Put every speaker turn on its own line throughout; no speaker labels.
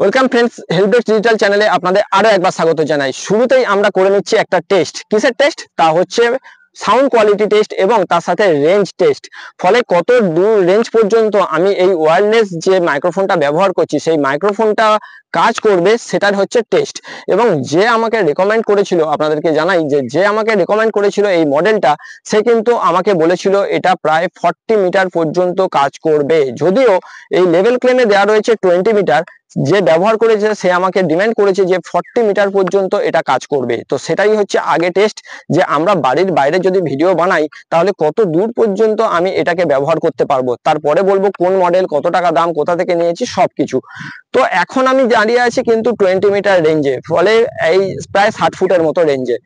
welcome friends হেল্পেক্স digital চ্যানেলে আপনাদের আরো একবার স্বাগত জানাই শুরুতেই আমরা করে নিচ্ছি একটা টেস্ট কিসের টেস্ট তা হচ্ছে সাউন্ড কোয়ালিটি টেস্ট এবং তার সাথে রেঞ্জ টেস্ট ফলে কত দূর রেঞ্জ পর্যন্ত আমি এই ওয়্যারলেস যে মাইক্রোফোনটা ব্যবহার করছি সেই মাইক্রোফোনটা কাজ করবে সেটার হচ্ছে টেস্ট এবং যে আমাকে রেকমেন্ড করেছিল আপনাদেরকে জানাই যে যে আমাকে রেকমেন্ড করেছিল এই মডেলটা সে কিন্তু আমাকে বলেছিল এটা প্রায় ফর্টি মিটার পর্যন্ত কাজ করবে যদিও এই লেভেল ক্লেমে দেওয়া রয়েছে টোয়েন্টি মিটার যে ব্যবহার করেছে সে আমাকে ডিমান্ড করেছে যে ফর্টি মিটার পর্যন্ত এটা কাজ করবে তো সেটাই হচ্ছে আগে টেস্ট যে আমরা বাড়ির বাইরে যদি ভিডিও বানাই তাহলে কত দূর পর্যন্ত আমি এটাকে ব্যবহার করতে পারবো তারপরে বলবো কোন মডেল কত টাকা দাম কোথা থেকে নিয়েছি সবকিছু তো এখন আমি দাঁড়িয়ে আছি কিন্তু টোয়েন্টি মিটার রেঞ্জে ফলে এই প্রায় ষাট ফুটের মতো রেঞ্জে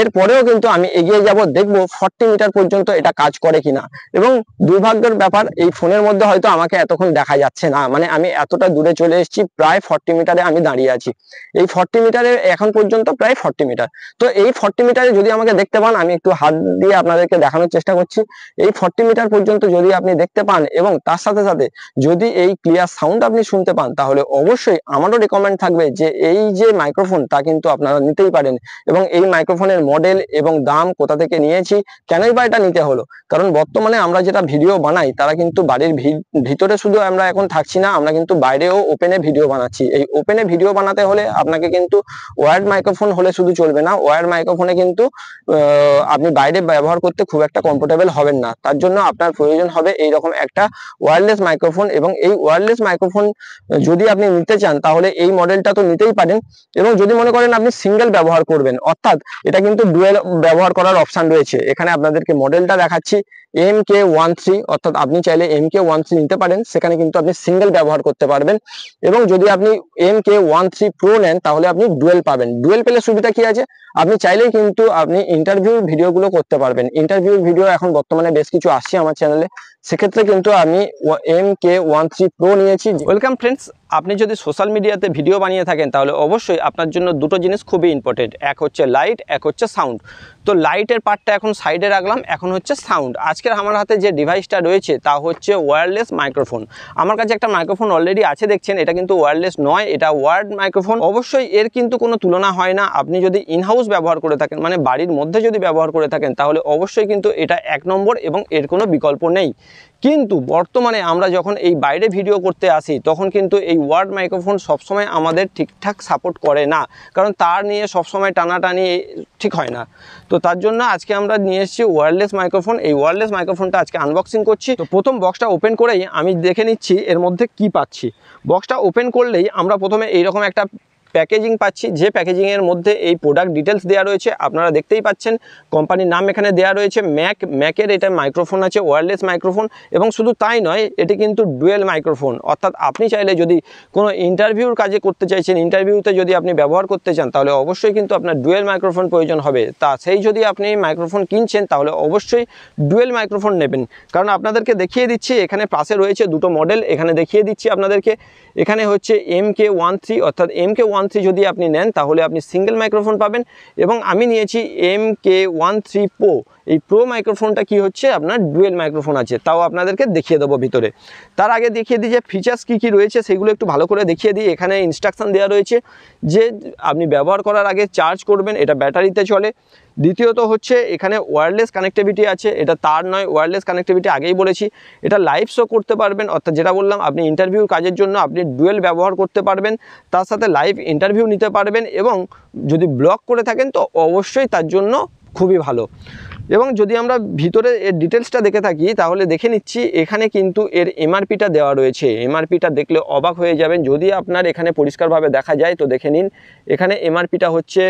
এরপরেও কিন্তু আমি এগিয়ে যাব দেখবো ফর্টি মিটার পর্যন্ত এটা কাজ করে কিনা এবং দুর্ভাগ্যের ব্যাপার এই ফোনের মধ্যে হয়তো আমাকে এতক্ষণ দেখা যাচ্ছে না মানে আমি এতটা দূরে চলে এসেছি প্রায় ফর্টি মিটারে আমি দাঁড়িয়ে আছি এই ফর্টি মিটারে এখন পর্যন্ত প্রায় ফর্টি মিটার তো এই ফর্টি মিটারে যদি আমাকে দেখতে পান আমি একটু হাত দিয়ে আপনাদেরকে দেখানোর চেষ্টা করছি এই ফর্টি মিটার পর্যন্ত যদি আপনি দেখতে পান এবং তার সাথে সাথে যদি এই ক্লিয়ার সাউন্ড আপনি শুনতে পান তাহলে অবশ্যই আমারও রেকমেন্ড থাকবে যে এই যে মাইক্রোফোন তা কিন্তু আপনারা নিতেই পারেন এবং এই মাইক্রোফোনের মডেল এবং দাম কোথা থেকে নিয়েছি কেনই বা এটা নিতে হলো কারণ বর্তমানে আমরা যেটা ভিডিও বানাই তারা কিন্তু বাড়ির ভিতরে শুধু আমরা এখন থাকছি না আমরা কিন্তু বাইরেও ওপেনে ভিডিও ভিডিও বানাচ্ছি এই ওপেনে ভিডিও বানাতে হলে আপনাকে কিন্তু ওয়ার্ড মাইক্রোফোন হলে শুধু চলবে না ওয়ার্ড মাইক্রোফোনে কিন্তু আপনি বাইরে ব্যবহার করতে খুব একটা কমফোর্টেবল হবেন না তার জন্য আপনার প্রয়োজন হবে এইরকম একটা ওয়ারলেস মাইক্রোফোন এবং এই ওয়ারলেস মাইক্রোফোন যদি আপনি নিতে চান তাহলে এই মডেলটা তো নিতেই পারেন এবং যদি মনে করেন আপনি সিঙ্গেল ব্যবহার করবেন অর্থাৎ এটা কিন্তু ডুয়েল ব্যবহার করার অপশান রয়েছে এখানে আপনাদেরকে মডেলটা দেখাচ্ছি এম কে ওয়ান থ্রি অর্থাৎ আপনি চাইলে এম কে ওয়ান থ্রি নিতে পারেন সেখানে কিন্তু আপনি সিঙ্গেল ব্যবহার করতে পারবেন এবং যদি আপনি M K one three pro নেন তাহলে আপনি ডুয়েল পাবেন ডুয়েল পেলে সুবিধা কি আছে আপনি চাইলেই কিন্তু আপনি ইন্টারভিউ ভিডিওগুলো করতে পারবেন ইন্টারভিউ ভিডিও এখন বর্তমানে বেশ কিছু আসছে আমার চ্যানেলে সেক্ষেত্রে কিন্তু আমি M K one three pro নিয়েছি ওয়েলকাম ফ্রেন্ডস আপনি যদি সোশ্যাল মিডিয়াতে ভিডিও বানিয়ে থাকেন তাহলে অবশ্যই আপনার জন্য দুটো জিনিস খুবই ইম্পর্টেন্ট এক হচ্ছে লাইট এক হচ্ছে সাউন্ড তো লাইটের পার্টটা এখন সাইডে রাখলাম এখন হচ্ছে সাউন্ড আজকের আমার হাতে যে ডিভাইসটা রয়েছে তা হচ্ছে ওয়্যারলেস মাইক্রোফোন আমার কাছে একটা মাইক্রোফোন অলরেডি আছে দেখছেন এটা কিন্তু ওয়্যারলেস নয় এটা ওয়ার্ড মাইক্রোফোন অবশ্যই এর কিন্তু কোনো তুলনা হয় না আপনি যদি ইনহাউস ব্যবহার করে থাকেন মানে বাড়ির মধ্যে যদি ব্যবহার করে থাকেন তাহলে অবশ্যই কিন্তু এটা এক নম্বর এবং এর কোনো বিকল্প নেই কিন্তু বর্তমানে আমরা যখন এই বাইরে ভিডিও করতে আসি তখন কিন্তু এই ওয়ার্ড মাইক্রোফোন সবসময় আমাদের ঠিকঠাক সাপোর্ট করে না কারণ তার নিয়ে সবসময় টানাটানি ঠিক হয় না তো তার জন্য আজকে আমরা নিয়ে এসেছি ওয়্যারলেস মাইক্রোফোন এই ওয়্যারলেস মাইক্রোফোনটা আজকে আনবক্সিং করছি তো প্রথম বক্সটা ওপেন করেই আমি দেখে নিচ্ছি এর মধ্যে কি পাচ্ছি বক্সটা ওপেন করলেই আমরা প্রথমে এইরকম একটা প্যাকেজিং পাচ্ছি যে প্যাকেজিংয়ের মধ্যে এই প্রোডাক্ট ডিটেলস দেওয়া রয়েছে আপনারা দেখতেই পাচ্ছেন কোম্পানির নাম এখানে দেওয়া রয়েছে ম্যাক ম্যাকের এটা মাইক্রোফোন আছে ওয়্যারলেস মাইক্রোফোন এবং শুধু তাই নয় এটি কিন্তু ডুয়েল মাইক্রোফোন অর্থাৎ আপনি চাইলে যদি কোনো ইন্টারভিউর কাজে করতে চাইছেন ইন্টারভিউতে যদি আপনি ব্যবহার করতে চান তাহলে অবশ্যই কিন্তু আপনার ডুয়েল মাইক্রোফোন প্রয়োজন হবে তা সেই যদি আপনি মাইক্রোফোন কিনছেন তাহলে অবশ্যই ডুয়েল মাইক্রোফোন নেবেন কারণ আপনাদেরকে দেখিয়ে দিচ্ছি এখানে পাশে রয়েছে দুটো মডেল এখানে দেখিয়ে দিচ্ছি আপনাদেরকে এখানে হচ্ছে এম কে ওয়ান থ্রি অর্থাৎ M K one one three যদি আপনি নেন তাহলে আপনি সিঙ্গেল মাইক্রোফোন পাবেন এবং আমি নিয়েছি M K one three pro এই প্রো মাইক্রোফোনটা কি হচ্ছে আপনার ডুয়েল মাইক্রোফোন আছে তাও আপনাদেরকে দেখিয়ে দেবো ভিতরে তার আগে দেখিয়ে দিই যে ফিচার্স কী কী রয়েছে সেগুলো একটু ভালো করে দেখিয়ে দিই এখানে ইনস্ট্রাকশান দেওয়া রয়েছে যে আপনি ব্যবহার করার আগে চার্জ করবেন এটা ব্যাটারিতে চলে দ্বিতীয়ত হচ্ছে এখানে ওয়্যারলেস কানেক্টিভিটি আছে এটা তার নয় ওয়্যারলেস কানেক্টিভিটি আগেই বলেছি এটা লাইভ শো করতে পারবেন অর্থাৎ যেটা বললাম আপনি ইন্টারভিউ কাজের জন্য আপনি ডুয়েল ব্যবহার করতে পারবেন তার সাথে লাইভ ইন্টারভিউ নিতে পারবেন এবং যদি ব্লগ করে থাকেন তো অবশ্যই তার জন্য খুবই ভালো এবং যদি আমরা ভিতরে এর ডিটেলসটা দেখে থাকি তাহলে দেখে নিচ্ছি এখানে কিন্তু এর এমআরপিটা দেওয়া রয়েছে এমআরপিটা দেখলে অবাক হয়ে যাবেন যদি আপনার এখানে পরিষ্কারভাবে দেখা যায় তো দেখে নিন এখানে এমআরপিটা হচ্ছে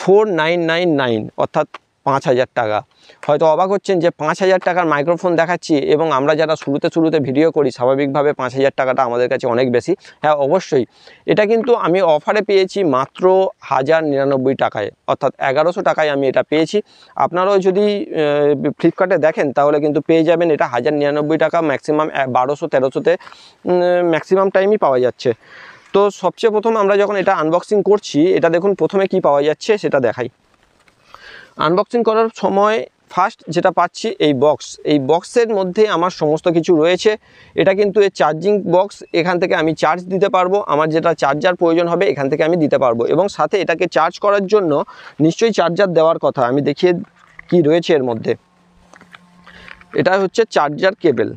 ফোর নাইন নাইন নাইন অর্থাৎ পাঁচ হাজার টাকা হয়তো অবাক হচ্ছেন যে পাঁচ হাজার টাকার মাইক্রোফোন দেখাচ্ছি এবং আমরা যারা শুরুতে শুরুতে ভিডিও করি স্বাভাবিকভাবে পাঁচ হাজার টাকাটা আমাদের কাছে অনেক বেশি হ্যাঁ অবশ্যই এটা কিন্তু আমি অফারে পেয়েছি মাত্র হাজার নিরানব্বই টাকায় অর্থাৎ এগারোশো টাকায় আমি এটা পেয়েছি আপনারাও যদি ফ্লিপকার্টে দেখেন তাহলে কিন্তু পেয়ে যাবেন এটা হাজার নিরানব্বই টাকা ম্যাক্সিমাম বারোশো তেরোশোতে ম্যাক্সিমাম টাইমই পাওয়া যাচ্ছে তো সবচেয়ে প্রথম আমরা যখন এটা আনবক্সিং করছি এটা দেখুন প্রথমে কি পাওয়া যাচ্ছে সেটা দেখাই আনবক্সিং করার সময় ফার্স্ট যেটা পাচ্ছি এই বক্স এই বক্সের মধ্যে আমার সমস্ত কিছু রয়েছে এটা কিন্তু এই চার্জিং বক্স এখান থেকে আমি চার্জ দিতে পারবো আমার যেটা চার্জার প্রয়োজন হবে এখান থেকে আমি দিতে পারবো এবং সাথে এটাকে চার্জ করার জন্য নিশ্চয়ই চার্জার দেওয়ার কথা আমি দেখিয়ে কি রয়েছে এর মধ্যে এটা হচ্ছে চার্জার কেবেল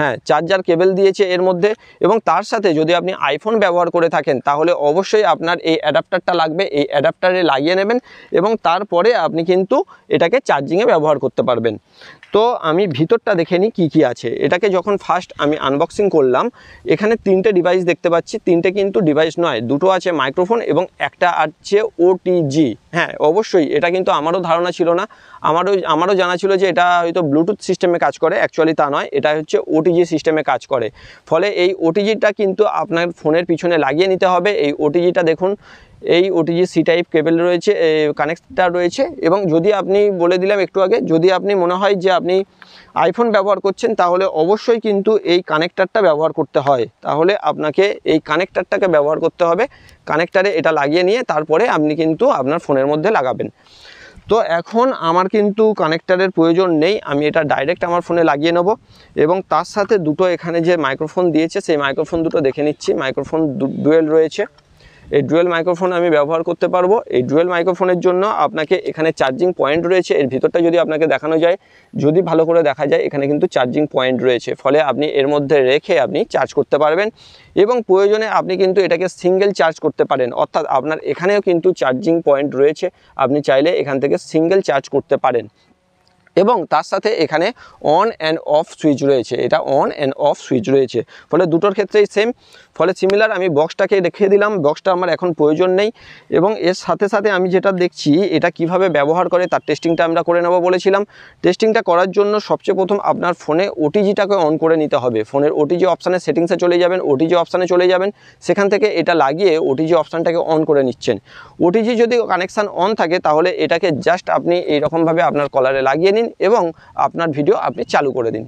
হ্যাঁ চার্জার কেবেল দিয়েছে এর মধ্যে এবং তার সাথে যদি আপনি আইফোন ব্যবহার করে থাকেন তাহলে অবশ্যই আপনার এই অ্যাডাপ্টারটা লাগবে এই অ্যাডাপ্টারে লাগিয়ে নেবেন এবং তারপরে আপনি কিন্তু এটাকে চার্জিংয়ে ব্যবহার করতে পারবেন তো আমি ভিতরটা দেখে নিই কী কী আছে এটাকে যখন ফার্স্ট আমি আনবক্সিং করলাম এখানে তিনটে ডিভাইস দেখতে পাচ্ছি তিনটে কিন্তু ডিভাইস নয় দুটো আছে মাইক্রোফোন এবং একটা আছে ওটিজি হ্যাঁ অবশ্যই এটা কিন্তু আমারও ধারণা ছিল না আমারও আমারও জানা ছিল যে এটা হয়তো ব্লুটুথ সিস্টেমে কাজ করে অ্যাকচুয়ালি তা নয় এটা হচ্ছে ওটি ওটিজি সিস্টেমে কাজ করে ফলে এই ওটিজিটা কিন্তু আপনার ফোনের পিছনে লাগিয়ে নিতে হবে এই ওটিজিটা দেখুন এই ওটিজি সি টাইপ কেবেল রয়েছে কানেক্টটা রয়েছে এবং যদি আপনি বলে দিলাম একটু আগে যদি আপনি মনে হয় যে আপনি আইফোন ব্যবহার করছেন তাহলে অবশ্যই কিন্তু এই কানেক্টারটা ব্যবহার করতে হয় তাহলে আপনাকে এই কানেক্টারটাকে ব্যবহার করতে হবে কানেক্টারে এটা লাগিয়ে নিয়ে তারপরে আপনি কিন্তু আপনার ফোনের মধ্যে লাগাবেন তো এখন আমার কিন্তু কানেক্টারের প্রয়োজন নেই আমি এটা ডাইরেক্ট আমার ফোনে লাগিয়ে নেব এবং তার সাথে দুটো এখানে যে মাইক্রোফোন দিয়েছে সেই মাইক্রোফোন দুটো দেখে নিচ্ছি মাইক্রোফোন ডুয়েল রয়েছে এই ডুয়েল মাইক্রোফোন আমি ব্যবহার করতে পারবো এই ডুয়েল মাইক্রোফোনের জন্য আপনাকে এখানে চার্জিং পয়েন্ট রয়েছে এর ভিতরটা যদি আপনাকে দেখানো যায় যদি ভালো করে দেখা যায় এখানে কিন্তু চার্জিং পয়েন্ট রয়েছে ফলে আপনি এর মধ্যে রেখে আপনি চার্জ করতে পারবেন এবং প্রয়োজনে আপনি কিন্তু এটাকে সিঙ্গেল চার্জ করতে পারেন অর্থাৎ আপনার এখানেও কিন্তু চার্জিং পয়েন্ট রয়েছে আপনি চাইলে এখান থেকে সিঙ্গেল চার্জ করতে পারেন এবং তার সাথে এখানে অন অ্যান্ড অফ সুইচ রয়েছে এটা অন অ্যান্ড অফ সুইচ রয়েছে ফলে দুটোর ক্ষেত্রেই সেম ফলে সিমিলার আমি বক্সটাকে রেখে দিলাম বক্সটা আমার এখন প্রয়োজন নেই এবং এর সাথে সাথে আমি যেটা দেখছি এটা কিভাবে ব্যবহার করে তার টেস্টিংটা আমরা করে নেব বলেছিলাম টেস্টিংটা করার জন্য সবচেয়ে প্রথম আপনার ফোনে ওটিজিটাকে অন করে নিতে হবে ফোনের ওটিজি অপশানে সেটিংসে চলে যাবেন ওটিজি অপশানে চলে যাবেন সেখান থেকে এটা লাগিয়ে ওটিজি অপশানটাকে অন করে নিচ্ছেন ওটিজি যদি কানেকশান অন থাকে তাহলে এটাকে জাস্ট আপনি এইরকমভাবে আপনার কলারে লাগিয়ে নিন এবং আপনার ভিডিও আপনি চালু করে দিন